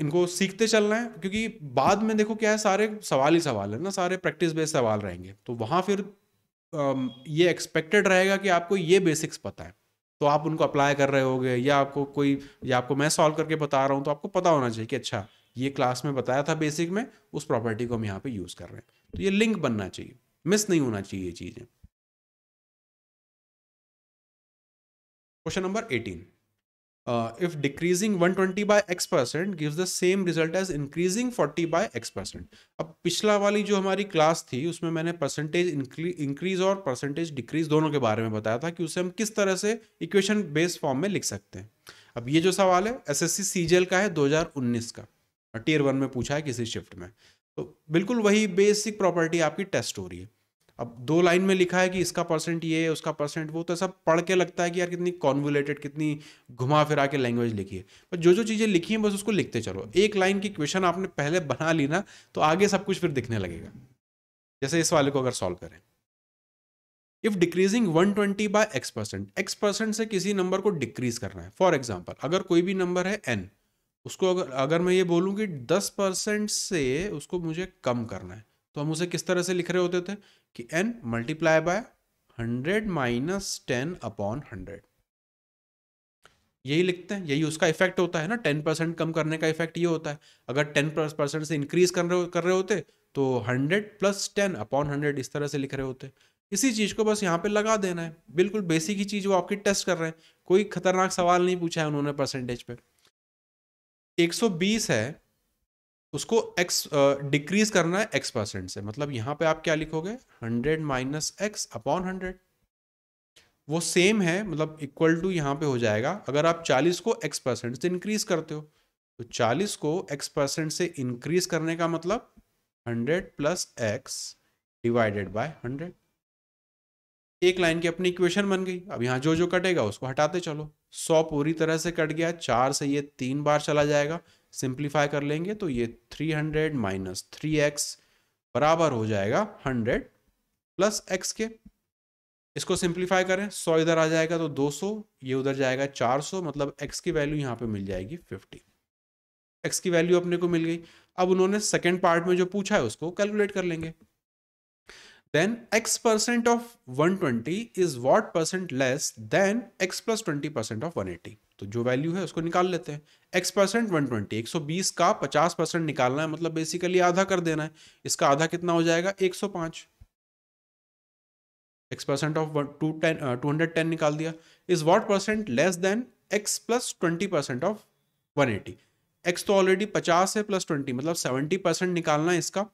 इनको सीखते चलना है क्योंकि बाद में देखो क्या है सारे सवाल ही सवाल है ना सारे प्रैक्टिस बेस्ड सवाल रहेंगे तो वहाँ फिर ये एक्सपेक्टेड रहेगा कि आपको ये बेसिक्स पता है तो आप उनको अप्लाई कर रहे होगे या आपको कोई या आपको मैं सॉल्व करके बता रहा हूँ तो आपको पता होना चाहिए कि अच्छा ये क्लास में बताया था बेसिक में उस प्रॉपर्टी को हम यहाँ पे यूज़ कर रहे हैं तो ये लिंक बनना चाहिए मिस नहीं होना चाहिए ये चीज़ें question number eighteen uh, if decreasing 120 by x percent gives the same result as increasing 40 by x percent अब पिछला वाली जो हमारी क्लास थी उसमें मैंने परसेंटेज इंक्रीज और परसेंटेज डिक्रीज दोनों के बारे में बताया था कि उसे हम किस तरह से इक्वेशन बेस्ड फॉर्म में लिख सकते हैं अब ये जो सवाल है एस एस सी का है 2019 का टीयर वन में पूछा है किसी शिफ्ट में तो बिल्कुल वही बेसिक प्रॉपर्टी आपकी टेस्ट हो रही है अब दो लाइन में लिखा है कि इसका परसेंट ये उसका परसेंट वो तो सब पढ़ के लगता है कि यार कितनी कॉन्वुलेटेड कितनी घुमा फिरा के लैंग्वेज लिखी है पर जो जो चीज़ें लिखी हैं बस उसको लिखते चलो एक लाइन की क्वेश्चन आपने पहले बना ली ना तो आगे सब कुछ फिर दिखने लगेगा जैसे इस वाले को अगर सॉल्व करें if decreasing 120 twenty by X percent X percent से किसी नंबर को डिक्रीज करना है फॉर एग्जाम्पल अगर कोई भी नंबर है एन उसको अगर अगर मैं ये बोलूँ कि दस परसेंट से उसको मुझे कम करना है तो हम उसे किस तरह से लिख रहे होते थे कि N multiply by hundred minus ten upon hundred यही लिखते हैं यही उसका इफेक्ट होता है ना टेन परसेंट कम करने का इफेक्ट ये होता है अगर टेन परसेंट से इंक्रीज कर रहे कर रहे होते तो hundred plus ten upon hundred इस तरह से लिख रहे होते इसी चीज़ को बस यहाँ पे लगा देना है बिल्कुल बेसिक ही चीज़ वो आपकी टेस्ट कर रहे हैं कोई खतरनाक सवाल नहीं पूछा है उन्होंने परसेंटेज पे 120 है उसको एक्स डिक्रीज करना है एक्स परसेंट से मतलब यहाँ पे आप क्या लिखोगे hundred minus X upon hundred वो सेम है मतलब इक्वल टू यहां पे हो जाएगा अगर आप 40 को x परसेंट से इंक्रीज करते हो तो 40 को x परसेंट से इंक्रीज करने का मतलब 100 प्लस एक्स डिवाइडेड बाय 100 एक लाइन की अपनी इक्वेशन बन गई अब यहाँ जो जो कटेगा उसको हटाते चलो सौ पूरी तरह से कट गया चार से ये तीन बार चला जाएगा सिंप्लीफाई कर लेंगे तो ये three hundred minus three X बराबर हो जाएगा हंड्रेड प्लस एक्स के इसको सिंप्लीफाई करें सौ इधर आ जाएगा तो दो सौ ये उधर जाएगा चार सौ मतलब एक्स की वैल्यू यहाँ पे मिल जाएगी फिफ्टी एक्स की वैल्यू अपने को मिल गई अब उन्होंने सेकेंड पार्ट में जो पूछा है उसको कैलकुलेट कर लेंगे then x percent of 120 is what percent less than x plus 20 percent of 180 तो जो वैल्यू है उसको निकाल लेते हैं x percent 120 120 का 50 परसेंट निकालना है मतलब बेसिकली आधा कर देना है इसका आधा कितना हो जाएगा 105 x पाँच X percent of two ten निकाल दिया is what percent less than x plus 20 percent of 180 x तो ऑलरेडी 50 है प्लस 20 मतलब 70 परसेंट निकालना है इसका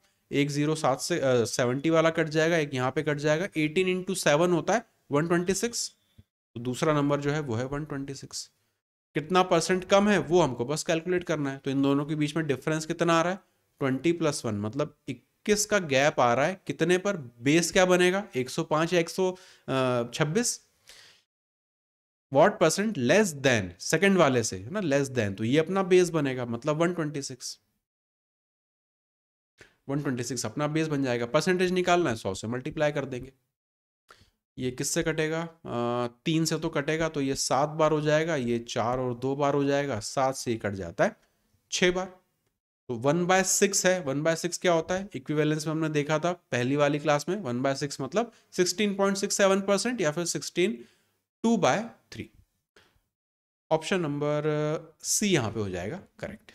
एक जीरो सात से सेवेंटी वाला कट जाएगा एक यहाँ पे कट जाएगा एटीन इंटू सेवन होता है वन ट्वेंटी सिक्स तो दूसरा नंबर जो है वो है वन ट्वेंटी सिक्स कितना परसेंट कम है वो हमको बस कैलकुलेट करना है तो इन दोनों के बीच में डिफरेंस कितना आ रहा है ट्वेंटी प्लस वन मतलब इक्कीस का गैप आ रहा है कितने पर बेस क्या बनेगा एक सौ पाँच या एक सौ छब्बीस what percent less than second वाले से है ना लेस देन तो ये अपना बेस बनेगा मतलब one twenty six one twenty six अपना बेस बन जाएगा परसेंटेज निकालना है सौ से मल्टीप्लाई कर देंगे ये किससे कटेगा आ, तीन से तो कटेगा तो ये सात बार हो जाएगा ये चार और दो बार हो जाएगा सात से कट जाता है छः बार तो वन बाय सिक्स है वन बाय सिक्स क्या होता है इक्विवेलेंस में हमने देखा था पहली वाली क्लास में वन बाय सिक्स मतलब sixteen point six seven percent या फिर sixteen two by three option number C यहाँ पे हो जाएगा करेक्ट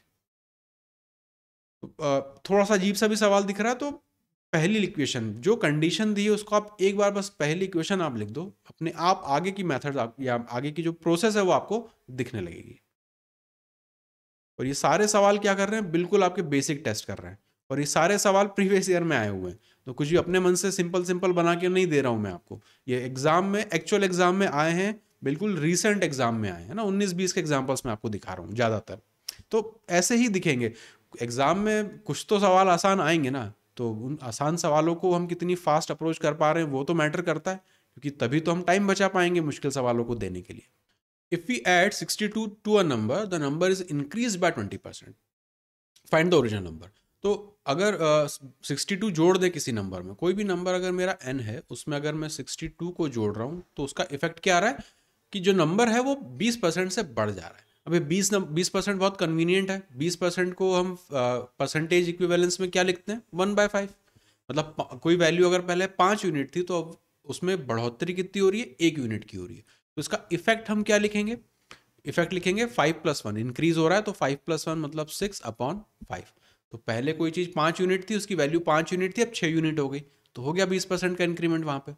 थोड़ा सा अजीब सा भी सवाल दिख रहा है तो पहली इक्वेशन जो कंडीशन दी है उसको आप एक बार बस पहली इक्वेशन आप लिख दो अपने आप आगे की मेथड आप या आगे की जो प्रोसेस है वो आपको दिखने लगेगी और ये सारे सवाल क्या कर रहे हैं बिल्कुल आपके बेसिक टेस्ट कर रहे हैं और ये सारे सवाल प्रीवियस ईयर में आए हुए हैं तो कुछ भी अपने मन से सिंपल सिंपल बना के नहीं दे रहा हूं मैं आपको ये एग्जाम में एक्चुअल एग्जाम में आए हैं बिल्कुल रिसेंट एग्जाम में आए हैं ना उन्नीस बीस के एग्जाम्पल्स में आपको दिखा रहा हूँ ज़्यादातर तो ऐसे ही दिखेंगे एग्ज़ाम में कुछ तो सवाल आसान आएंगे ना तो उन आसान सवालों को हम कितनी फास्ट अप्रोच कर पा रहे हैं वो तो मैटर करता है क्योंकि तभी तो हम टाइम बचा पाएंगे मुश्किल सवालों को देने के लिए if we add sixty two a number the number is increase by twenty percent find the original number तो अगर सिक्सटी uh, टू जोड़ दे किसी नंबर में कोई भी नंबर अगर मेरा एन है उसमें अगर मैं सिक्सटी टू को जोड़ रहा हूँ तो उसका इफेक्ट क्या आ रहा है कि जो नंबर है वो बीस परसेंट से बढ़ जा रहा है अभी बीस बीस परसेंट बहुत कन्वीनियंट है बीस परसेंट को हम परसेंटेज इक्विवेलेंस में क्या लिखते हैं वन बाय फाइव मतलब कोई वैल्यू अगर पहले पाँच यूनिट थी तो अब उसमें बढ़ोतरी कितनी हो रही है एक यूनिट की हो रही है तो इसका इफेक्ट हम क्या लिखेंगे इफेक्ट लिखेंगे फाइव प्लस वन इंक्रीज हो रहा है तो फाइव प्लस वन मतलब सिक्स अपॉन फाइव तो पहले कोई चीज़ पाँच यूनिट थी उसकी वैल्यू पाँच यूनिट थी अब छः यूनिट हो गई तो हो गया बीस परसेंट का इंक्रीमेंट वहाँ पे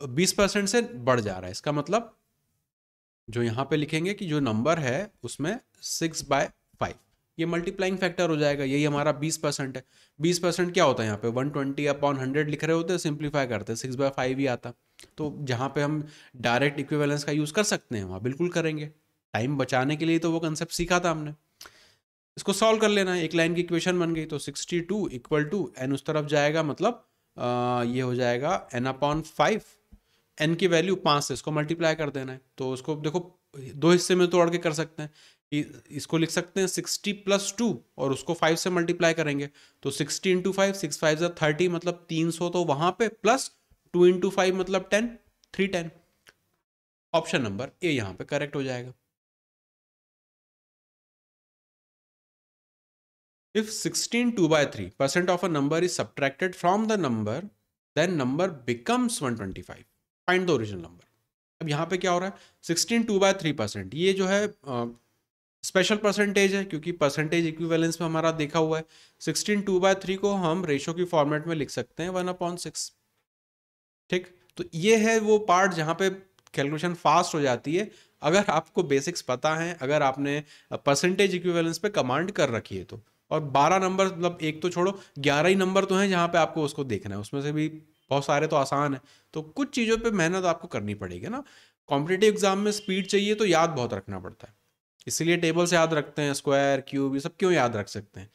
तो बीस परसेंट से बढ़ जा रहा है इसका मतलब जो यहाँ पे लिखेंगे कि जो नंबर है उसमें सिक्स बाय फाइव ये मल्टीप्लाइंग फैक्टर हो जाएगा यही हमारा बीस परसेंट है बीस परसेंट क्या होता है यहाँ पे वन ट्वेंटी अपॉन हंड्रेड लिख रहे होते हैं सिंप्लीफाई करते हैं सिक्स बाय फाइव ही आता तो जहाँ पे हम डायरेक्ट इक्विवेलेंस का यूज़ कर सकते हैं वहाँ बिल्कुल करेंगे टाइम बचाने के लिए तो वो कंसेप्ट सीखा था हमने इसको सॉल्व कर लेना है एक लाइन की इक्वेशन बन गई तो sixty two equal to N उस तरफ जाएगा मतलब आ, ये हो जाएगा एन अपॉन फाइव एन की वैल्यू पाँच से इसको मल्टीप्लाई कर देना है तो उसको देखो दो हिस्से में तोड़ के कर सकते हैं इसको लिख सकते हैं सिक्सटी प्लस टू और उसको फाइव से मल्टीप्लाई करेंगे तो sixty into five six five ज़ा थर्टी मतलब तीन सौ तो वहां पे प्लस टू इंटू फाइव मतलब ten three ten option number A यहाँ पे करेक्ट हो जाएगा if sixteen two by three percent of a number is subtracted from the number then number becomes one twenty five find the original number अब यहाँ पे क्या हो रहा है sixteen two by three percent ये जो है स्पेशल uh, परसेंटेज है क्योंकि परसेंटेज इक्विवेलेंस में हमारा देखा हुआ है सिक्सटीन टू बाय थ्री को हम रेशो की फॉर्मेट में लिख सकते हैं वन अपॉन सिक्स ठीक तो ये है वो पार्ट जहाँ पे कैलकुलेशन फास्ट हो जाती है अगर आपको बेसिक्स पता है अगर आपने परसेंटेज इक्विवेलेंस पे कमांड कर रखी है तो और बारह नंबर मतलब एक तो छोड़ो ग्यारह ही नंबर तो हैं जहाँ पे आपको उसको देखना है उसमें से भी बहुत सारे तो आसान है तो कुछ चीज़ों पर मेहनत आपको करनी पड़ेगी ना कॉम्पिटेटिव एग्जाम में स्पीड चाहिए तो याद बहुत रखना पड़ता है इसीलिए टेबल्स याद रखते हैं स्क्वायर क्यूब ये सब क्यों याद रख सकते हैं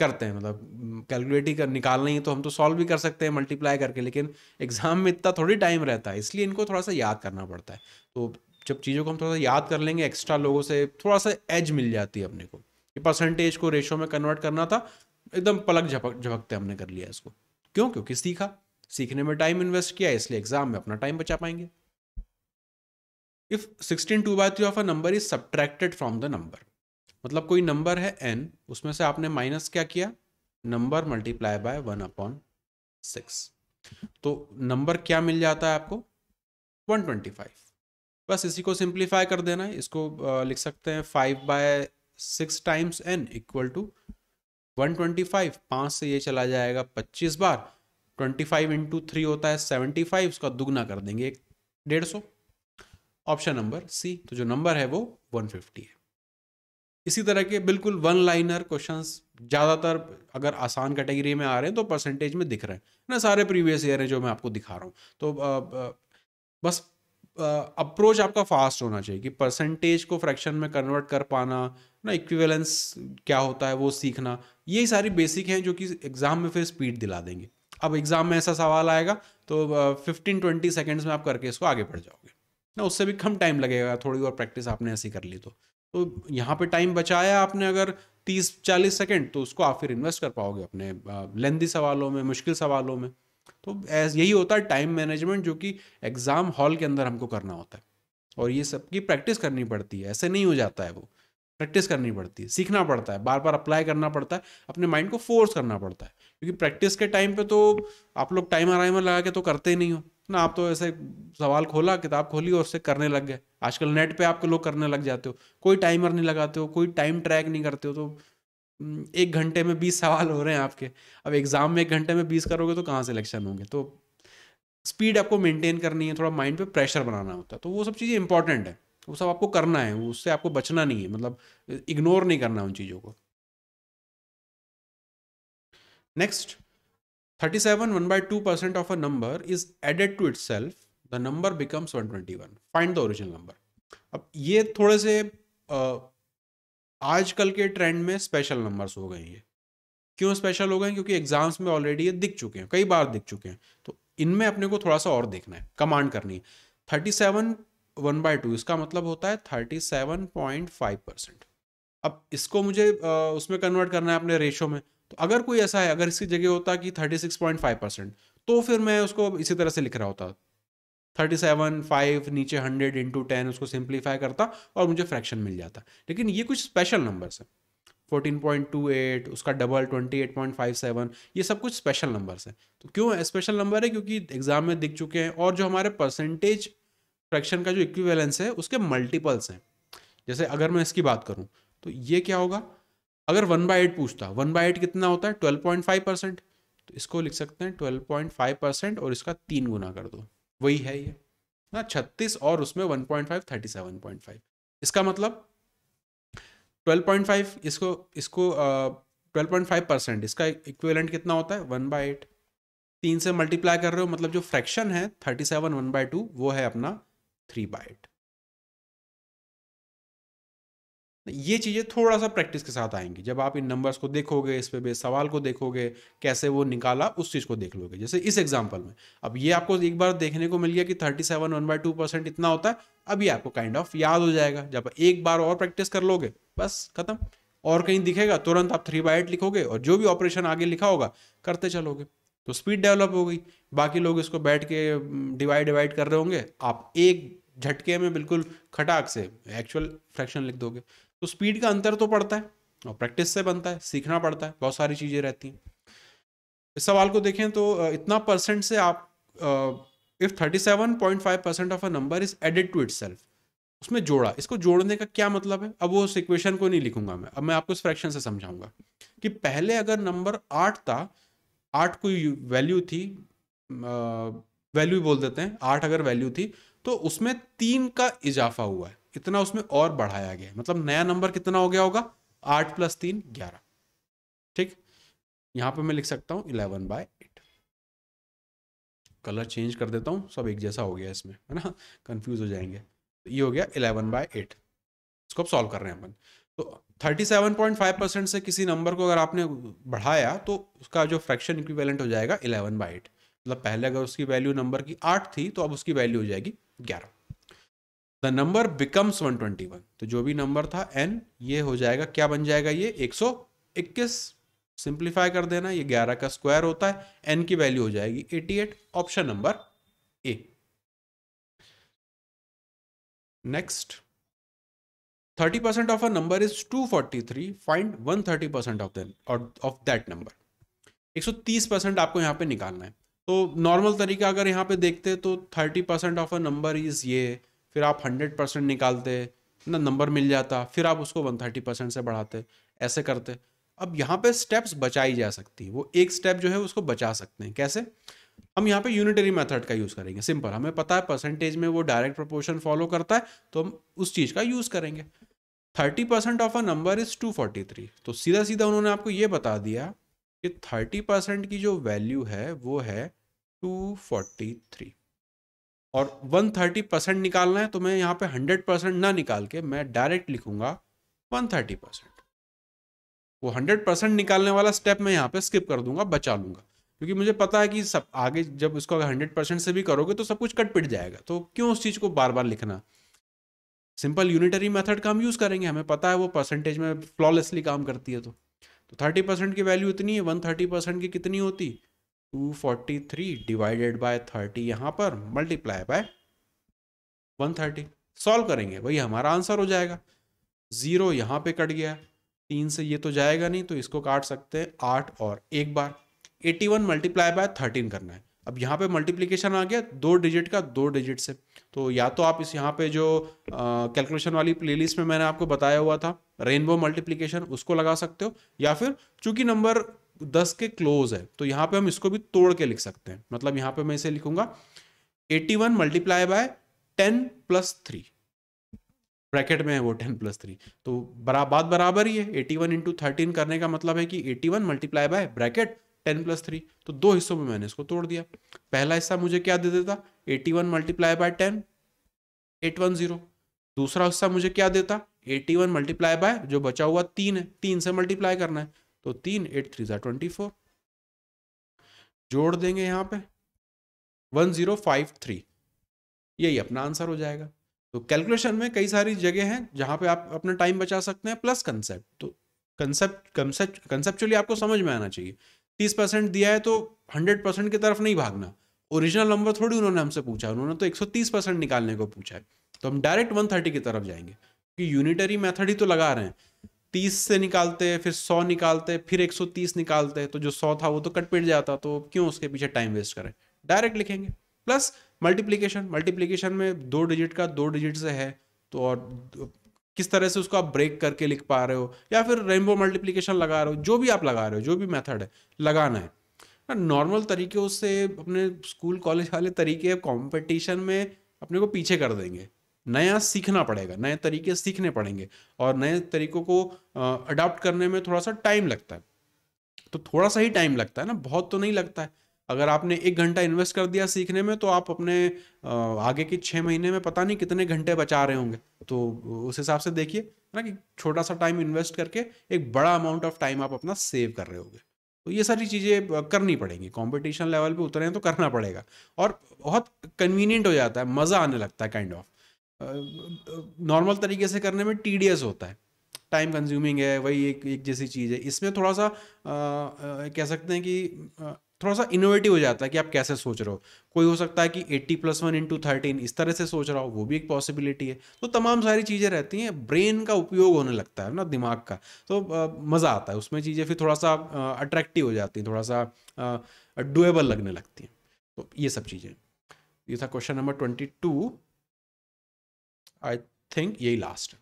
करते हैं मतलब कैलकुलेट ही कर निकालना ही तो हम तो सॉल्व भी कर सकते हैं मल्टीप्लाई करके लेकिन एग्जाम में इतना थोड़ी टाइम रहता है इसलिए इनको थोड़ा सा याद करना पड़ता है तो जब चीज़ों को हम थोड़ा सा याद कर लेंगे एक्स्ट्रा लोगों से थोड़ा सा एज मिल जाती है अपने को ये परसेंटेज को रेशो में कन्वर्ट करना था एकदम पलक झपक झपकते हमने कर लिया इसको क्यों क्योंकि सीखा सीखने में टाइम इन्वेस्ट किया इसलिए एग्जाम में अपना टाइम बचा पाएंगे if sixteen two by three of a number is subtracted from the number मतलब कोई नंबर है एन उसमें से आपने माइनस क्या किया number multiply by one upon six तो नंबर क्या मिल जाता है आपको वन ट्वेंटी फाइव बस इसी को सिंप्लीफाई कर देना है इसको लिख सकते हैं five by six times N equal to one twenty five पाँच से ये चला जाएगा पच्चीस बार ट्वेंटी फाइव इंटू थ्री होता है सेवेंटी फाइव उसका दुगना कर देंगे एक डेढ़ सौ ऑप्शन नंबर सी तो जो नंबर है वो वन फिफ्टी है इसी तरह के बिल्कुल वन लाइनर क्वेश्चन ज़्यादातर अगर आसान कैटेगरी में आ रहे हैं तो परसेंटेज में दिख रहे हैं ना सारे प्रीवियस ईयर हैं जो मैं आपको दिखा रहा हूँ तो आ, आ, बस अप्रोच आपका फास्ट होना चाहिए कि परसेंटेज को फ्रैक्शन में कन्वर्ट कर पाना ना इक्विवेलेंस क्या होता है वो सीखना यही सारी बेसिक हैं जो कि एग्ज़ाम में फिर स्पीड दिला देंगे अब एग्जाम में ऐसा सवाल आएगा तो फिफ्टीन ट्वेंटी सेकेंड्स में आप करके इसको आगे बढ़ जाओगे ना उससे भी कम टाइम लगेगा थोड़ी और प्रैक्टिस आपने ऐसी कर ली तो तो यहाँ पे टाइम बचाया आपने अगर तीस चालीस सेकेंड तो उसको आप फिर इन्वेस्ट कर पाओगे अपने लेंदी सवालों में मुश्किल सवालों में तो एज यही होता है टाइम मैनेजमेंट जो कि एग्ज़ाम हॉल के अंदर हमको करना होता है और ये सब की प्रैक्टिस करनी पड़ती है ऐसे नहीं हो जाता है वो प्रैक्टिस करनी पड़ती है सीखना पड़ता है बार बार अप्लाई करना पड़ता है अपने माइंड को फोर्स करना पड़ता है क्योंकि प्रैक्टिस के टाइम पे तो आप लोग टाइमर वाइमर लगा के तो करते ही नहीं हो ना आप तो ऐसे सवाल खोला किताब खोली और उससे करने लग गए आजकल नेट पे आपके लोग करने लग जाते हो कोई टाइमर नहीं लगाते हो कोई टाइम ट्रैक नहीं करते हो तो एक घंटे में बीस सवाल हो रहे हैं आपके अब एग्ज़ाम में एक घंटे में बीस करोगे तो कहाँ से इलेक्शन होंगे तो स्पीड आपको मेंटेन करनी है थोड़ा माइंड पे प्रेशर बनाना होता है तो वो सब चीज़ें इंपॉर्टेंट है वो सब आपको करना है उससे आपको बचना नहीं है मतलब इग्नोर नहीं करना उन चीज़ों को Next, 37 1 by 2 percent of a number is added to itself. The number becomes 121. Find the original number अब ये थोड़े से आजकल के ट्रेंड में स्पेशल नंबर्स हो गए ये क्यों स्पेशल हो गए क्योंकि एग्जाम्स में ऑलरेडी ये दिख चुके हैं कई बार दिख चुके हैं तो इनमें अपने को थोड़ा सा और देखना है कमांड करनी है thirty seven one by two इसका मतलब होता है thirty seven point five percent अब इसको मुझे उसमें कन्वर्ट करना है अपने रेशो में तो अगर कोई ऐसा है अगर इसकी जगह होता कि thirty six point five percent तो फिर मैं उसको इसी तरह से लिख रहा होता थर्टी सेवन फाइव नीचे हंड्रेड इंटू टेन उसको सिंप्लीफाई करता और मुझे फ्रैक्शन मिल जाता लेकिन ये कुछ स्पेशल नंबर्स हैं 14.28 पॉइंट टू एट उसका double twenty eight point five seven ये सब कुछ स्पेशल नंबर्स हैं तो क्यों स्पेशल नंबर है क्योंकि एग्जाम में दिख चुके हैं और जो हमारे परसेंटेज फ्रैक्शन का जो इक्विवेलेंस है उसके मल्टीपल्स हैं जैसे अगर मैं इसकी बात करूँ तो ये क्या होगा अगर वन बाई एट पूछता वन बाई एट कितना होता है ट्वेल्व पॉइंट फाइव परसेंट तो इसको लिख सकते हैं ट्वेल्व पॉइंट फाइव परसेंट और इसका तीन गुना कर दो वही है ये ना छत्तीस और उसमें one point five thirty seven point five इसका मतलब ट्वेल्व पॉइंट फाइव इसको इसको ट्वेल्व पॉइंट फाइव परसेंट इसका इक्वेलेंट कितना होता है वन बाय एट तीन से मल्टीप्लाई कर रहे हो मतलब जो फ्रैक्शन है thirty seven one by two वो है अपना थ्री बाय एट ये चीज़ें थोड़ा सा प्रैक्टिस के साथ आएंगी जब आप इन नंबर्स को देखोगे इस पे बेस सवाल को देखोगे कैसे वो निकाला उस चीज़ को देख लोगे जैसे इस एग्जाम्पल में अब ये आपको एक बार देखने को मिल गया कि thirty seven one by two percent इतना होता है अभी आपको काइंड ऑफ याद हो जाएगा जब एक बार और प्रैक्टिस कर लोगे बस खत्म और कहीं दिखेगा तुरंत आप थ्री बाई एट लिखोगे और जो भी ऑपरेशन आगे लिखा होगा करते चलोगे तो स्पीड डेवलप हो गई बाकी लोग इसको बैठ के डिवाइड डिवाइड कर रहे होंगे आप एक झटके में बिल्कुल खटाक से एक्चुअल फ्रैक्शन लिख दोगे तो स्पीड का अंतर तो पड़ता है और प्रैक्टिस से बनता है सीखना पड़ता है बहुत सारी चीज़ें रहती हैं इस सवाल को देखें तो इतना परसेंट से आप if thirty seven point five percent of a number is added to itself उसमें जोड़ा इसको जोड़ने का क्या मतलब है अब वो उस इक्वेशन को नहीं लिखूंगा मैं अब मैं आपको इस फ्रैक्शन से समझाऊंगा कि पहले अगर नंबर आठ था आठ कोई वैल्यू थी वैल्यू बोल देते हैं आठ अगर वैल्यू थी तो उसमें तीन का इजाफा हुआ है कितना उसमें और बढ़ाया गया मतलब नया नंबर कितना हो गया होगा आठ प्लस तीन ग्यारह ठीक यहां पे मैं लिख सकता हूं eleven by eight colour change कर देता हूं सब एक जैसा हो गया इसमें है ना कंफ्यूज हो जाएंगे तो ये हो गया इलेवन बाय एट इसको अब सॉल्व कर रहे हैं अपन तो thirty seven point five percent से किसी नंबर को अगर आपने बढ़ाया तो उसका जो फ्रैक्शन इक्विवेलेंट हो जाएगा इलेवन बाय एट मतलब पहले अगर उसकी वैल्यू नंबर की आठ थी तो अब उसकी वैल्यू हो जाएगी ग्यारह द नंबर बिकम्स 121 तो जो भी नंबर था एन ये हो जाएगा क्या बन जाएगा ये 121 सिंप्लीफाई कर देना ये 11 का स्क्वायर होता है एन की वैल्यू हो जाएगी 88 option number A next 30% percent of a number is 243 find 130 percent of of that number 130 percent आपको यहाँ पे निकालना है तो नॉर्मल तरीका अगर यहाँ पे देखते हैं तो 30 percent of a number is ये फिर आप हंड्रेड परसेंट निकालते ना नंबर मिल जाता फिर आप उसको वन थर्टी परसेंट से बढ़ाते ऐसे करते अब यहाँ पे स्टेप्स बचाई जा सकती है वो एक स्टेप जो है उसको बचा सकते हैं कैसे हम यहाँ पे यूनिटरी मेथड का यूज़ करेंगे सिंपल हमें पता है परसेंटेज में वो डायरेक्ट प्रपोर्शन फॉलो करता है तो हम उस चीज़ का यूज़ करेंगे thirty percent of a number is two forty three तो सीधा सीधा उन्होंने आपको ये बता दिया कि थर्टी परसेंट की जो वैल्यू है वो है टू फोर्टी थ्री और 130 परसेंट निकालना है तो मैं यहाँ पे 100 परसेंट ना निकाल के मैं डायरेक्ट लिखूंगा 130 परसेंट वो 100 परसेंट निकालने वाला स्टेप मैं यहाँ पे स्किप कर दूंगा बचा लूंगा क्योंकि मुझे पता है कि सब आगे जब उसको अगर हंड्रेड परसेंट से भी करोगे तो सब कुछ कट पिट जाएगा तो क्यों उस चीज़ को बार बार लिखना सिंपल यूनिटरी मेथड का हम यूज़ करेंगे हमें पता है वो परसेंटेज में फ्लॉलेसली काम करती है तो तो थर्टी परसेंट की वैल्यू इतनी है वन थर्टी परसेंट की कितनी होती two forty three divided by thirty यहां पर multiply by one thirty solve करेंगे वही हमारा आंसर हो जाएगा ज़ीरो यहां पे कट गया तीन से ये तो जाएगा नहीं तो इसको काट सकते हैं आठ और एक बार eighty one multiply by thirteen करना है अब यहाँ पे मल्टीप्लीकेशन आ गया दो डिजिट का दो डिजिट से तो या तो आप इस यहाँ पे जो कैलकुलेशन वाली प्लेलिस्ट में मैंने आपको बताया हुआ था रेनबो मल्टीप्लीकेशन उसको लगा सकते हो या फिर चूंकि नंबर दस के क्लोज है तो यहां पे हम इसको भी तोड़ के लिख सकते हैं मतलब यहां पे मैं इसे लिखूंगा eighty one multiply by ten plus three bracket में है वो टेन प्लस थ्री तो बरा, बात बराबर ही है एटी वन इंटू थर्टीन करने का मतलब है कि eighty one multiply by bracket ten plus three तो दो हिस्सों में मैंने इसको तोड़ दिया पहला हिस्सा मुझे क्या दे देता eighty one multiply by ten eight one zero दूसरा हिस्सा मुझे क्या देता एटी वन मल्टीप्लाई बाय जो बचा हुआ तीन है तीन से मल्टीप्लाई करना है तो तीन एट थ्री ज़ा ट्वेंटी फोर जोड़ देंगे यहाँ पे वन ज़ीरो फाइव थ्री यही अपना आंसर हो जाएगा तो कैलकुलेशन में कई सारी जगह हैं जहाँ पे आप अपना टाइम बचा सकते हैं प्लस कंसेप्ट तो कंसेप्ट कंसेप्टचुअली कंसेप्चुअली आपको समझ में आना चाहिए तीस परसेंट दिया है तो हंड्रेड परसेंट की तरफ नहीं भागना ओरिजिनल नंबर थोड़ी उन्होंने हमसे पूछा उन्होंने तो एक सौ तीस परसेंट निकालने को पूछा है तो हम डायरेक्ट वन थर्टी की तरफ जाएंगे क्योंकि यूनिटरी मैथड ही तो लगा रहे हैं तीस से निकालते फिर सौ निकालते फिर एक सौ तीस निकालते तो जो सौ था वो तो कट पिट जाता तो क्यों उसके पीछे टाइम वेस्ट करें डायरेक्ट लिखेंगे प्लस मल्टीप्लीकेशन मल्टीप्लीकेशन में दो डिजिट का दो डिजिट से है तो और किस तरह से उसको आप ब्रेक करके लिख पा रहे हो या फिर रेनबो मल्टीप्लीकेशन लगा रहे हो जो भी आप लगा रहे हो जो भी मेथड है लगाना है नॉर्मल तरीके से अपने स्कूल कॉलेज वाले तरीके कंपटीशन में अपने को पीछे कर देंगे नया सीखना पड़ेगा नए तरीके सीखने पड़ेंगे और नए तरीकों को अडॉप्ट करने में थोड़ा सा टाइम लगता है तो थोड़ा सा ही टाइम लगता है ना बहुत तो नहीं लगता है अगर आपने एक घंटा इन्वेस्ट कर दिया सीखने में तो आप अपने आगे के छः महीने में पता नहीं कितने घंटे बचा रहे होंगे तो उस हिसाब से देखिए है ना कि छोटा सा टाइम इन्वेस्ट करके एक बड़ा अमाउंट ऑफ टाइम आप अपना सेव कर रहे होगे तो ये सारी चीज़ें करनी पड़ेंगी कंपटीशन लेवल पे उतरे हैं तो करना पड़ेगा और बहुत कन्वीनियंट हो जाता है मज़ा आने लगता है kind kind of of. Normal तरीके से करने में टी होता है टाइम कंज्यूमिंग है वही एक एक जैसी चीज़ है इसमें थोड़ा सा आ, कह सकते हैं कि थोड़ा सा इनोवेटिव हो जाता है कि आप कैसे सोच रहे हो कोई हो सकता है कि 80 प्लस वन इंटू थर्टीन इस तरह से सोच रहा हो वो भी एक पॉसिबिलिटी है तो तमाम सारी चीज़ें रहती हैं ब्रेन का उपयोग होने लगता है ना दिमाग का तो मज़ा आता है उसमें चीज़ें फिर थोड़ा सा अट्रैक्टिव हो जाती हैं थोड़ा सा डुएबल लगने लगती हैं तो ये सब चीज़ें ये था question number twenty two I think यही लास्ट है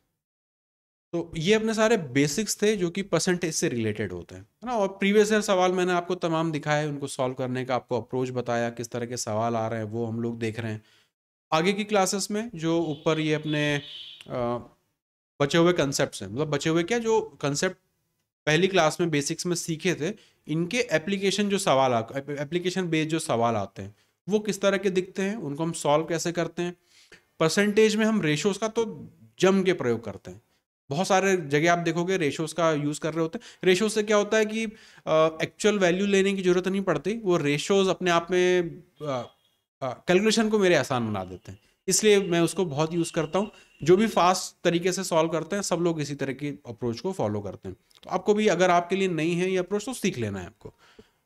तो ये अपने सारे बेसिक्स थे जो कि परसेंटेज से रिलेटेड होते हैं है ना और प्रीवियस ईयर सवाल मैंने आपको तमाम दिखाए उनको सॉल्व करने का आपको अप्रोच बताया किस तरह के सवाल आ रहे हैं वो हम लोग देख रहे हैं आगे की क्लासेस में जो ऊपर ये अपने बचे हुए कंसेप्ट हैं मतलब बचे हुए क्या जो कंसेप्ट पहली क्लास में बेसिक्स में सीखे थे इनके एप्लीकेशन जो सवाल एप्लीकेशन बेस्ड जो सवाल आते हैं वो किस तरह के दिखते हैं उनको हम सॉल्व कैसे करते हैं परसेंटेज में हम रेशोज का तो जम के प्रयोग करते हैं बहुत सारे जगह आप देखोगे रेशोज का यूज़ कर रहे होते हैं रेशोज से क्या होता है कि एक्चुअल वैल्यू लेने की ज़रूरत नहीं पड़ती वो रेशोज अपने आप में कैलकुलेशन को मेरे आसान बना देते हैं इसलिए मैं उसको बहुत यूज़ करता हूँ जो भी फास्ट तरीके से सॉल्व करते हैं सब लोग इसी तरह की अप्रोच को फॉलो करते हैं तो आपको भी अगर आपके लिए नहीं है ये अप्रोच तो सीख लेना है आपको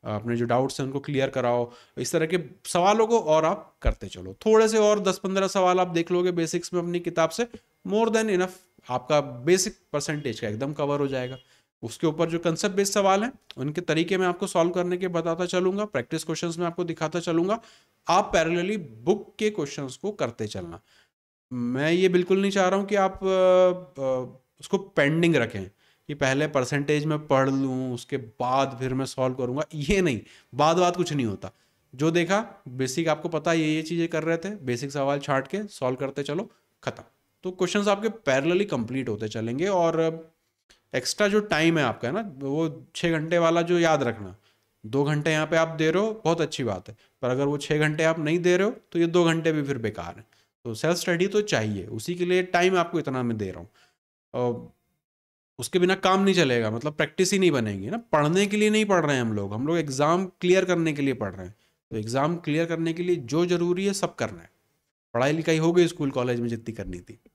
अपने जो डाउट्स हैं उनको क्लियर कराओ इस तरह के सवालों को और आप करते चलो थोड़े से और दस पंद्रह सवाल आप देख लोगे बेसिक्स में अपनी किताब से मोर देन इनफ आपका बेसिक परसेंटेज का एकदम कवर हो जाएगा उसके ऊपर जो कंसेप्ट बेस्ड सवाल हैं उनके तरीके मैं आपको सॉल्व करने के बताता चलूंगा प्रैक्टिस क्वेश्चंस में आपको दिखाता चलूंगा आप पैरेलली बुक के क्वेश्चंस को करते चलना मैं ये बिल्कुल नहीं चाह रहा हूं कि आप उसको पेंडिंग रखें कि पहले परसेंटेज में पढ़ लूँ उसके बाद फिर मैं सॉल्व करूँगा ये नहीं बाद बाद कुछ नहीं होता जो देखा बेसिक आपको पता ये ये चीज़ें कर रहे थे बेसिक सवाल छाट के सॉल्व करते चलो ख़त्म तो क्वेश्चंस आपके पैरेलली कंप्लीट होते चलेंगे और एक्स्ट्रा जो टाइम है आपका है ना वो छः घंटे वाला जो याद रखना दो घंटे यहाँ पे आप दे रहे हो बहुत अच्छी बात है पर अगर वो छः घंटे आप नहीं दे रहे हो तो ये दो घंटे भी फिर बेकार हैं तो सेल्फ स्टडी तो चाहिए उसी के लिए टाइम आपको इतना मैं दे रहा हूँ उसके बिना काम नहीं चलेगा मतलब प्रैक्टिस ही नहीं बनेगी ना पढ़ने के लिए नहीं पढ़ रहे हैं हम लोग हम लोग एग्ज़ाम क्लियर करने के लिए पढ़ रहे हैं तो एग्ज़ाम क्लियर करने के लिए जो ज़रूरी है सब करना है पढ़ाई लिखाई हो गई स्कूल कॉलेज में जितनी करनी थी